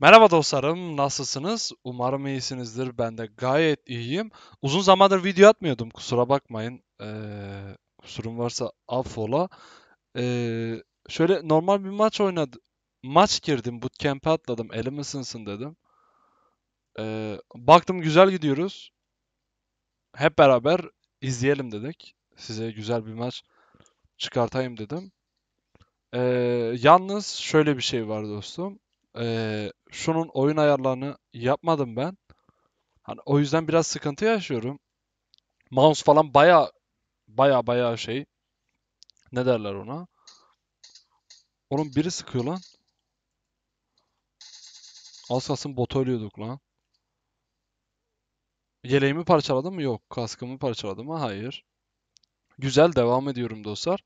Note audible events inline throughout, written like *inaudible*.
Merhaba dostlarım, nasılsınız? Umarım iyisinizdir. Ben de gayet iyiyim. Uzun zamandır video atmıyordum, kusura bakmayın. Ee, kusurum varsa affola. Ee, şöyle normal bir maç oynadım. Maç girdim, bootcamp'e atladım. Elim ısınsın dedim. Ee, baktım güzel gidiyoruz. Hep beraber izleyelim dedik. Size güzel bir maç çıkartayım dedim. Ee, yalnız şöyle bir şey var dostum. Ee, şunun oyun ayarlarını yapmadım ben. Hani o yüzden biraz sıkıntı yaşıyorum. Mouse falan baya baya baya şey. Ne derler ona? Onun biri sıkıyor lan. Az kalsın bota ölüyorduk lan. Yeleğimi parçaladım mı? Yok. Kaskımı parçaladım mı? Hayır. Güzel devam ediyorum dostlar.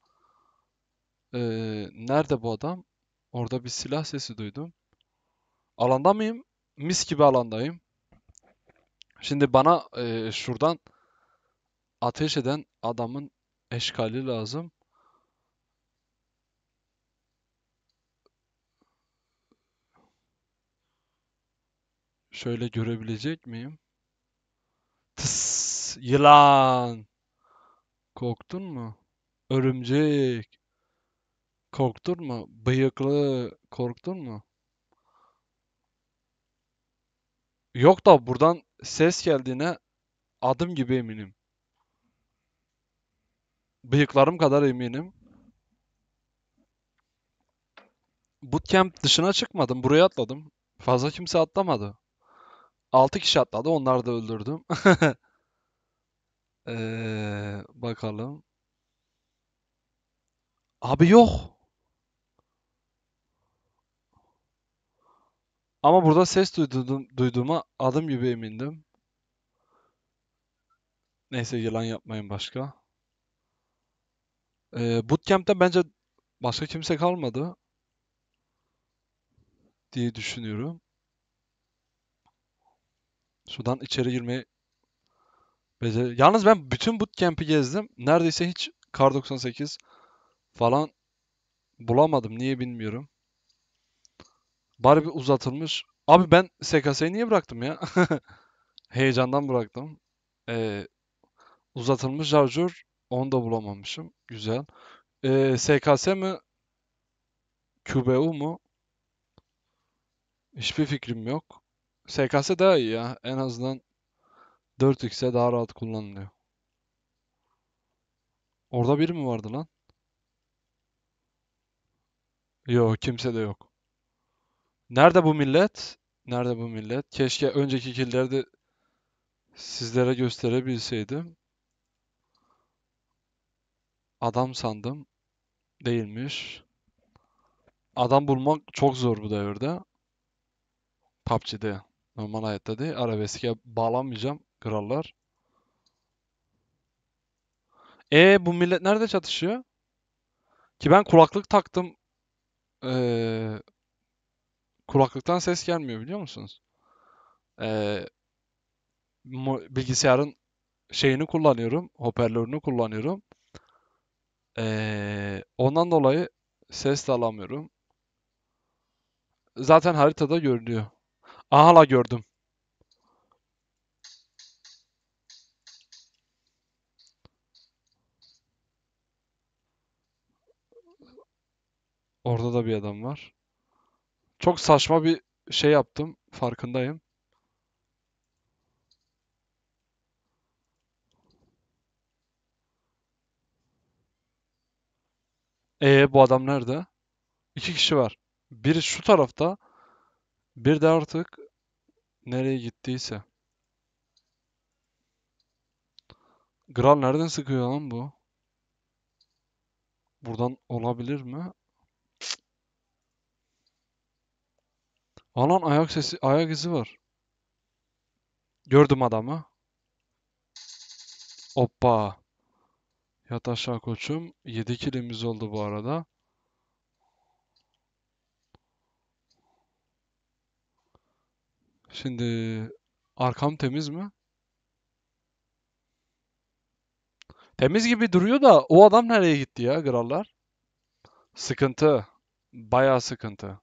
Ee, nerede bu adam? Orada bir silah sesi duydum. Alanda mıyım? Mis gibi alandayım. Şimdi bana e, şuradan ateş eden adamın eşkali lazım. Şöyle görebilecek miyim? Tıs, yılan. Korktun mu? Örümcek. Korktun mu? Bıyıklı. Korktun mu? Yok da buradan ses geldiğine adım gibi eminim. Bıyıklarım kadar eminim. Bootcamp dışına çıkmadım. Buraya atladım. Fazla kimse atlamadı. 6 kişi atladı. Onları da öldürdüm. *laughs* ee, bakalım. Abi yok. Ama burada ses duydum duyduğuma adım gibi emindim. Neyse yılan yapmayın başka. Ee, bootcamp'te bence başka kimse kalmadı diye düşünüyorum. Şuradan içeri girmeyi becer. Yalnız ben bütün bootcamp'i gezdim. Neredeyse hiç Kar 98 falan bulamadım. Niye bilmiyorum. Bari bir uzatılmış. Abi ben SKS'yi niye bıraktım ya? *laughs* Heyecandan bıraktım. Ee, uzatılmış şarjör. Onu da bulamamışım. Güzel. Ee, SKS mi? QBU mu? Hiçbir fikrim yok. SKS daha iyi ya. En azından 4x'e daha rahat kullanılıyor. Orada biri mi vardı lan? Yok kimse de yok. Nerede bu millet? Nerede bu millet? Keşke önceki killeri sizlere gösterebilseydim. Adam sandım. Değilmiş. Adam bulmak çok zor bu devirde. PUBG'de. Normal hayatta değil. Arabeskiye bağlanmayacağım krallar. E bu millet nerede çatışıyor? Ki ben kulaklık taktım. Eee Kulaklıktan ses gelmiyor biliyor musunuz? Ee, bilgisayarın şeyini kullanıyorum. Hoparlörünü kullanıyorum. Ee, ondan dolayı ses de alamıyorum. Zaten haritada görünüyor. Aha la gördüm. Orada da bir adam var. Çok saçma bir şey yaptım. Farkındayım. Ee bu adam nerede? İki kişi var. Biri şu tarafta. Bir de artık nereye gittiyse. Gral nereden sıkıyor lan bu? Buradan olabilir mi? Alan ayak sesi, ayak izi var. Gördüm adamı. Hoppa. Yat aşağı koçum. 7 kilimiz oldu bu arada. Şimdi arkam temiz mi? Temiz gibi duruyor da o adam nereye gitti ya krallar? Sıkıntı. Bayağı sıkıntı.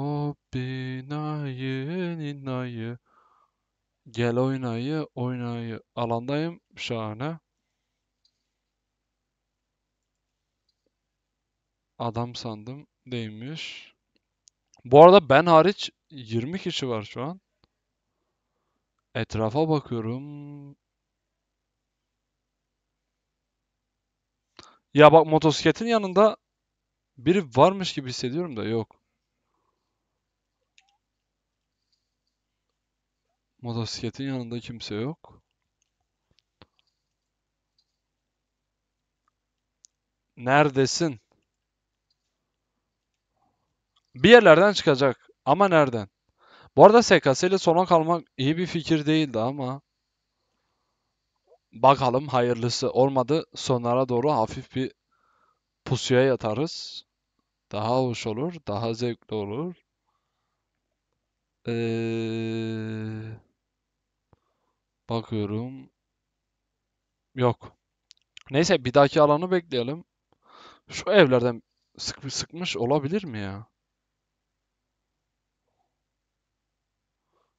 Hobbinayı ninayı. Gel oynayı oynayı. Alandayım. Şahane. Adam sandım. Değilmiş. Bu arada ben hariç 20 kişi var şu an. Etrafa bakıyorum. Ya bak motosikletin yanında biri varmış gibi hissediyorum da yok. Motosikletin yanında kimse yok. Neredesin? Bir yerlerden çıkacak. Ama nereden? Bu arada SKS ile sona kalmak iyi bir fikir değildi ama. Bakalım hayırlısı. Olmadı sonlara doğru hafif bir pusuya yatarız. Daha hoş olur. Daha zevkli olur. Eee... Bakıyorum. Yok. Neyse bir dahaki alanı bekleyelim. Şu evlerden sık sıkmış olabilir mi ya?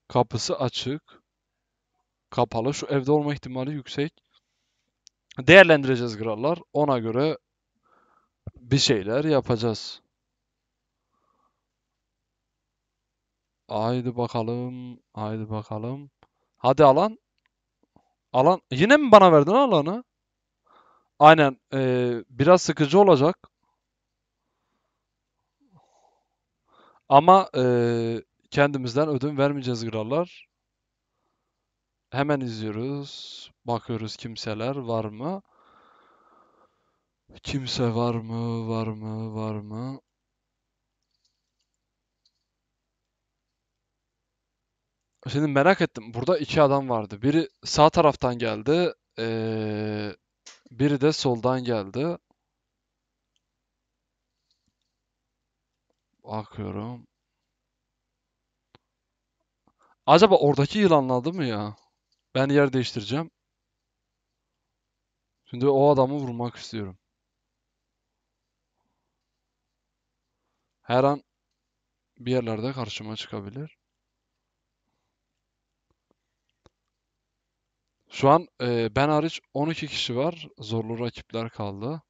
Kapısı açık. Kapalı. Şu evde olma ihtimali yüksek. Değerlendireceğiz krallar. Ona göre bir şeyler yapacağız. Haydi bakalım. Haydi bakalım. Hadi alan. Alan yine mi bana verdin alanı? Aynen. Ee, biraz sıkıcı olacak. Ama ee, kendimizden ödün vermeyeceğiz krallar. Hemen izliyoruz. Bakıyoruz kimseler var mı? Kimse var mı? Var mı? Var mı? Şimdi merak ettim. Burada iki adam vardı. Biri sağ taraftan geldi. Ee, biri de soldan geldi. Bakıyorum. Acaba oradaki yılanladı mı ya? Ben yer değiştireceğim. Şimdi o adamı vurmak istiyorum. Her an bir yerlerde karşıma çıkabilir. Şu an e, ben hariç 12 kişi var. Zorlu rakipler kaldı.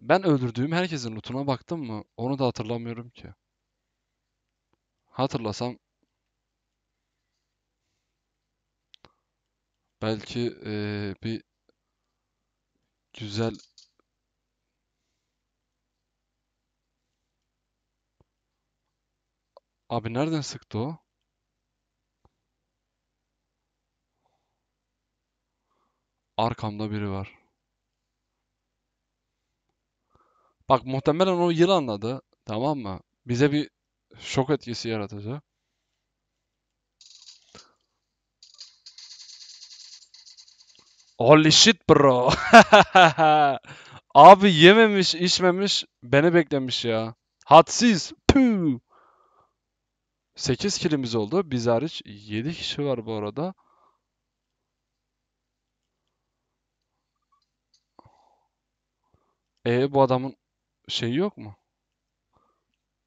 Ben öldürdüğüm herkesin lootuna baktım mı? Onu da hatırlamıyorum ki. Hatırlasam belki e, bir güzel Abi nereden sıktı o? Arkamda biri var. Bak muhtemelen o yılanladı. Tamam mı? Bize bir şok etkisi yaratacak. Holy shit bro. *laughs* Abi yememiş, içmemiş, beni beklemiş ya. Hatsiz. Püh. 8 kilimiz oldu. Biz hariç 7 kişi var bu arada. E bu adamın şeyi yok mu?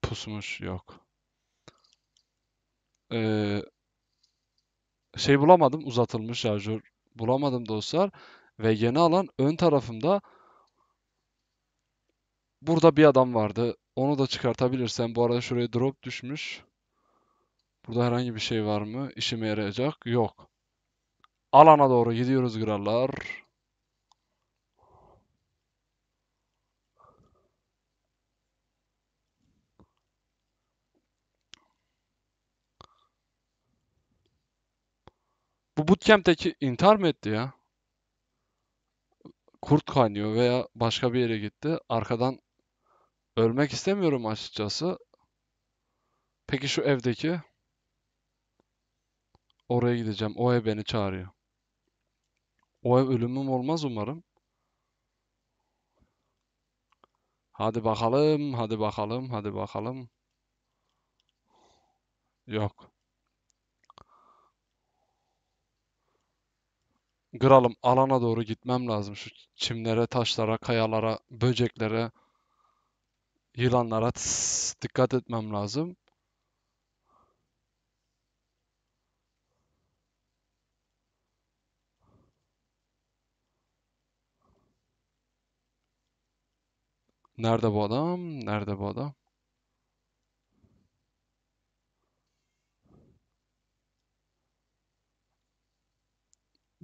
Pusmuş yok. Ee, şey bulamadım uzatılmış şarjör bulamadım dostlar. Ve yeni alan ön tarafımda burada bir adam vardı. Onu da çıkartabilirsem. Bu arada şuraya drop düşmüş. Burada herhangi bir şey var mı? İşime yarayacak. Yok. Alana doğru gidiyoruz krallar. Bu bootcamp'teki intihar mı etti ya? Kurt kaynıyor veya başka bir yere gitti. Arkadan ölmek istemiyorum açıkçası. Peki şu evdeki? Oraya gideceğim. O ev beni çağırıyor. O ev ölümüm olmaz umarım. Hadi bakalım, hadi bakalım, hadi bakalım. Yok. Gralım alana doğru gitmem lazım. Şu çimlere, taşlara, kayalara, böceklere, yılanlara tıs, dikkat etmem lazım. Nerede bu adam? Nerede bu adam?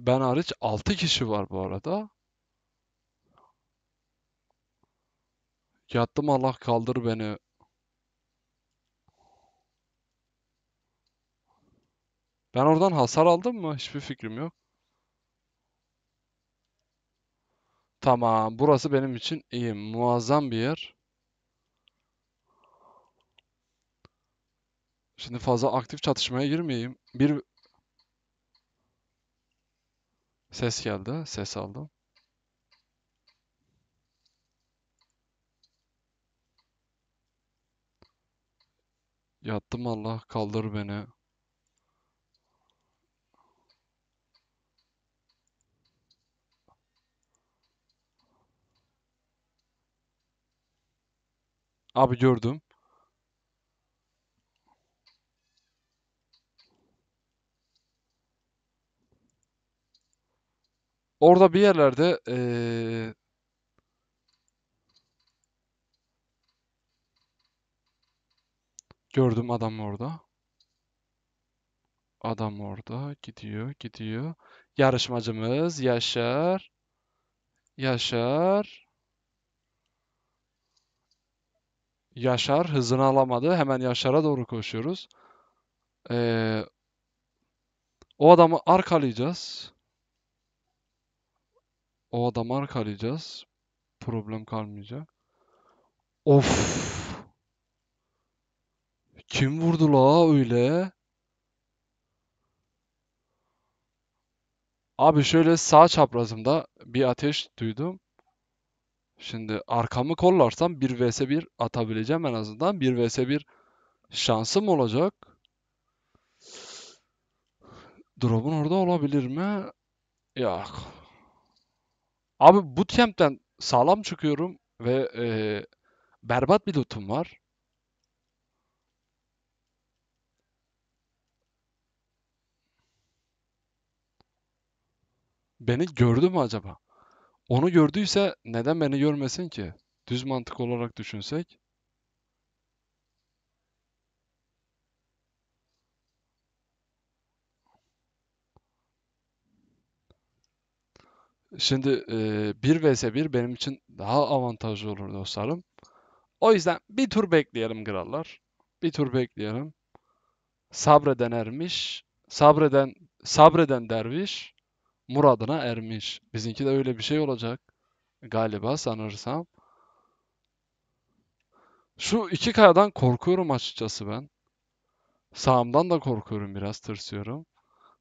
Ben hariç 6 kişi var bu arada. Yattım Allah kaldır beni. Ben oradan hasar aldım mı? Hiçbir fikrim yok. Tamam. Burası benim için iyi. Muazzam bir yer. Şimdi fazla aktif çatışmaya girmeyeyim. Bir Ses geldi. Ses aldım. Yattım Allah kaldır beni. Abi gördüm. Orada bir yerlerde eee, gördüm adam orada. Adam orada gidiyor, gidiyor. Yarışmacımız Yaşar. Yaşar. Yaşar hızını alamadı. Hemen Yaşar'a doğru koşuyoruz. Eee, o adamı arkalayacağız. O adamı arkalayacağız. Problem kalmayacak. Of. Kim vurdu la öyle? Abi şöyle sağ çaprazımda bir ateş duydum. Şimdi arkamı kollarsam 1 vs 1 atabileceğim en azından. 1 vs 1 şansım olacak. Drop'un orada olabilir mi? Yok. Abi bootcamp'ten sağlam çıkıyorum ve e, berbat bir lootum var. Beni gördü mü acaba? Onu gördüyse neden beni görmesin ki? Düz mantık olarak düşünsek. Şimdi e, 1 vs 1 benim için daha avantajlı olur dostlarım. O yüzden bir tur bekleyelim krallar. Bir tur bekleyelim. Sabreden ermiş. Sabreden sabreden derviş muradına ermiş. Bizimki de öyle bir şey olacak. Galiba sanırsam. Şu iki kayadan korkuyorum açıkçası ben. Sağımdan da korkuyorum biraz tırsıyorum.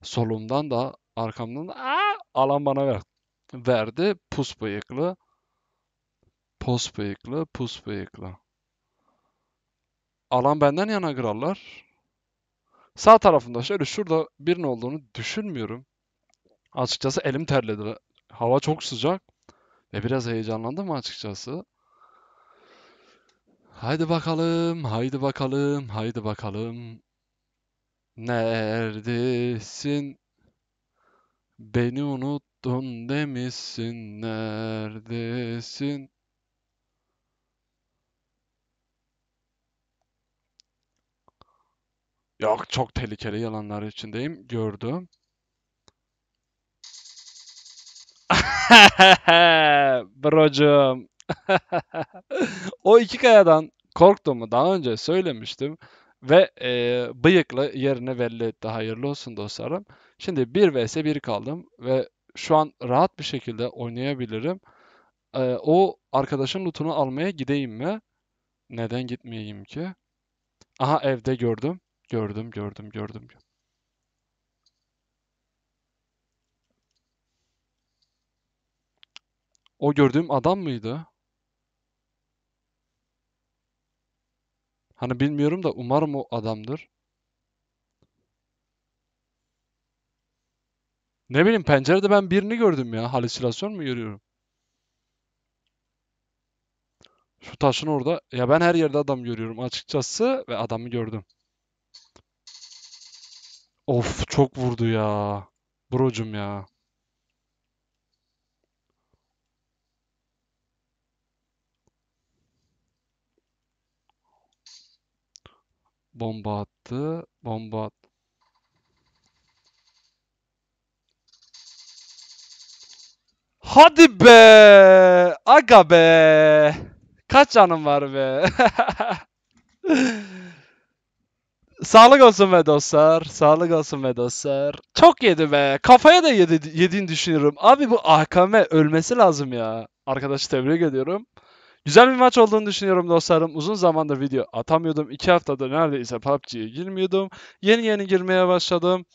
Solumdan da arkamdan da Aa, alan bana ver verdi. Pus bıyıklı. Pos bıyıklı, pus bıyıklı. Alan benden yana krallar. Sağ tarafımda şöyle şurada birinin olduğunu düşünmüyorum. Açıkçası elim terledi. Hava çok sıcak. Ve biraz heyecanlandım açıkçası. Haydi bakalım, haydi bakalım, haydi bakalım. Neredesin? Beni unut Unuttun demişsin neredesin? Yok çok tehlikeli yalanlar içindeyim. Gördüm. *laughs* Brocum. *laughs* o iki kayadan korktuğumu daha önce söylemiştim. Ve e, bıyıkla yerini belli etti. Hayırlı olsun dostlarım. Şimdi 1 vs 1 kaldım ve şu an rahat bir şekilde oynayabilirim. Ee, o arkadaşın lootunu almaya gideyim mi? Neden gitmeyeyim ki? Aha evde gördüm. Gördüm, gördüm, gördüm. O gördüğüm adam mıydı? Hani bilmiyorum da umarım o adamdır. Ne bileyim pencerede ben birini gördüm ya. Halüsinasyon mu görüyorum? Şu taşın orada. Ya ben her yerde adam görüyorum açıkçası ve adamı gördüm. Of çok vurdu ya. Brocum ya. Bomba attı. Bomba at. Hadi be. Aga be. Kaç canım var be. *laughs* Sağlık olsun be dostlar. Sağlık olsun be dostlar. Çok yedi be. Kafaya da yedi, yediğini düşünüyorum. Abi bu AKM ölmesi lazım ya. Arkadaşı tebrik ediyorum. Güzel bir maç olduğunu düşünüyorum dostlarım. Uzun zamandır video atamıyordum. 2 haftadır neredeyse PUBG'ye girmiyordum. Yeni yeni girmeye başladım.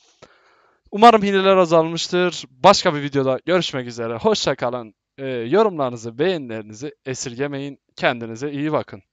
Umarım hileler azalmıştır. Başka bir videoda görüşmek üzere. Hoşçakalın. E, ee, yorumlarınızı, beğenilerinizi esirgemeyin. Kendinize iyi bakın.